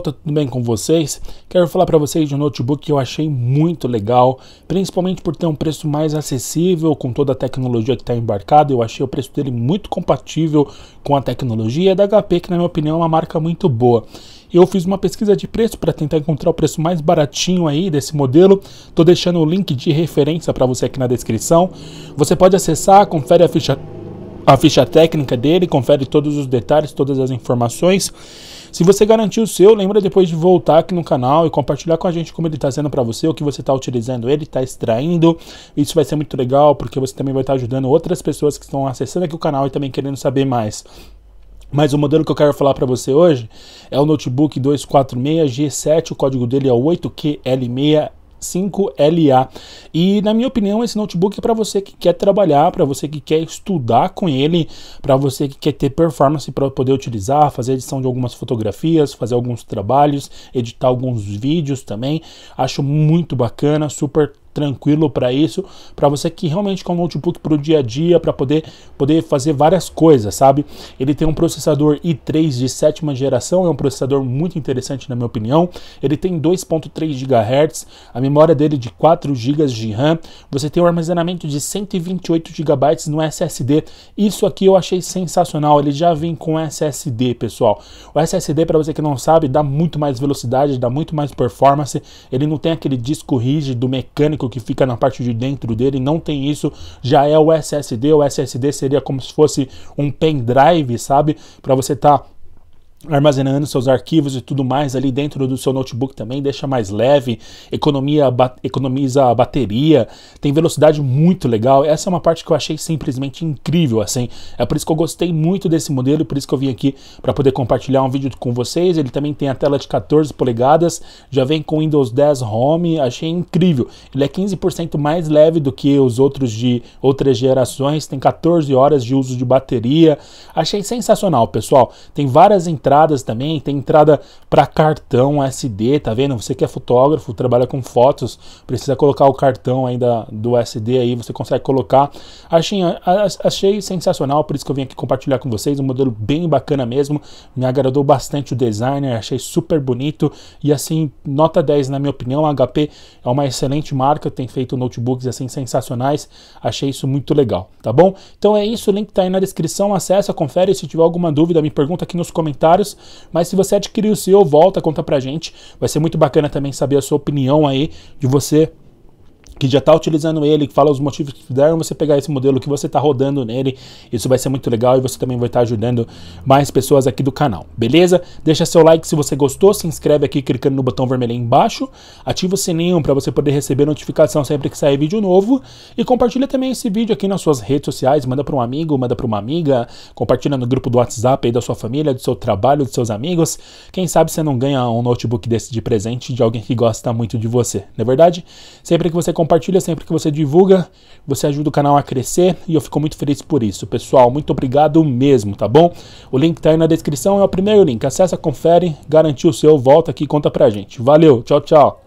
Tá tudo bem com vocês? Quero falar para vocês de um notebook que eu achei muito legal, principalmente por ter um preço mais acessível com toda a tecnologia que está embarcada. Eu achei o preço dele muito compatível com a tecnologia da HP, que na minha opinião é uma marca muito boa. Eu fiz uma pesquisa de preço para tentar encontrar o preço mais baratinho aí desse modelo. Estou deixando o link de referência para você aqui na descrição. Você pode acessar, confere a ficha a ficha técnica dele, confere todos os detalhes, todas as informações. Se você garantiu o seu, lembra depois de voltar aqui no canal e compartilhar com a gente como ele está sendo para você, o que você está utilizando, ele está extraindo. Isso vai ser muito legal porque você também vai estar tá ajudando outras pessoas que estão acessando aqui o canal e também querendo saber mais. Mas o modelo que eu quero falar para você hoje é o notebook 246G7, o código dele é 8QL6 5LA. E na minha opinião, esse notebook é para você que quer trabalhar, para você que quer estudar com ele, para você que quer ter performance para poder utilizar, fazer edição de algumas fotografias, fazer alguns trabalhos, editar alguns vídeos também. Acho muito bacana, super tranquilo para isso, para você que realmente quer um notebook para o dia a dia, para poder, poder fazer várias coisas, sabe? Ele tem um processador i3 de sétima geração, é um processador muito interessante na minha opinião. Ele tem 2.3 GHz, a memória dele é de 4 GB de RAM. Você tem um armazenamento de 128 GB no SSD. Isso aqui eu achei sensacional, ele já vem com SSD, pessoal. O SSD, para você que não sabe, dá muito mais velocidade, dá muito mais performance. Ele não tem aquele disco rígido mecânico que fica na parte de dentro dele, não tem isso, já é o SSD, o SSD seria como se fosse um pendrive, sabe? Para você estar tá armazenando seus arquivos e tudo mais ali dentro do seu notebook também, deixa mais leve, economia, ba economiza a bateria, tem velocidade muito legal. Essa é uma parte que eu achei simplesmente incrível, assim. É por isso que eu gostei muito desse modelo, por isso que eu vim aqui para poder compartilhar um vídeo com vocês. Ele também tem a tela de 14 polegadas, já vem com Windows 10 Home, achei incrível. Ele é 15% mais leve do que os outros de outras gerações, tem 14 horas de uso de bateria. Achei sensacional, pessoal. Tem várias entradas também, tem entrada para cartão SD, tá vendo? Você que é fotógrafo, trabalha com fotos, precisa colocar o cartão ainda do SD aí, você consegue colocar. Achei, achei sensacional, por isso que eu vim aqui compartilhar com vocês, um modelo bem bacana mesmo, me agradou bastante o designer, achei super bonito e assim, nota 10 na minha opinião, a HP é uma excelente marca, tem feito notebooks assim sensacionais, achei isso muito legal, tá bom? Então é isso, o link tá aí na descrição, acessa, confere, se tiver alguma dúvida me pergunta aqui nos comentários, mas se você adquirir o seu, volta, conta pra gente. Vai ser muito bacana também saber a sua opinião aí de você que já está utilizando ele, que fala os motivos que fizeram você pegar esse modelo que você está rodando nele. Isso vai ser muito legal e você também vai estar tá ajudando mais pessoas aqui do canal, beleza? Deixa seu like se você gostou, se inscreve aqui clicando no botão vermelho aí embaixo, ativa o sininho para você poder receber notificação sempre que sair vídeo novo e compartilha também esse vídeo aqui nas suas redes sociais, manda para um amigo, manda para uma amiga, compartilha no grupo do WhatsApp aí da sua família, do seu trabalho, dos seus amigos. Quem sabe você não ganha um notebook desse de presente de alguém que gosta muito de você, não é verdade? Sempre que você compartilha compartilha sempre que você divulga, você ajuda o canal a crescer e eu fico muito feliz por isso. Pessoal, muito obrigado mesmo, tá bom? O link tá aí na descrição, é o primeiro link. Acessa, confere, garantiu o seu, volta aqui e conta pra gente. Valeu, tchau, tchau.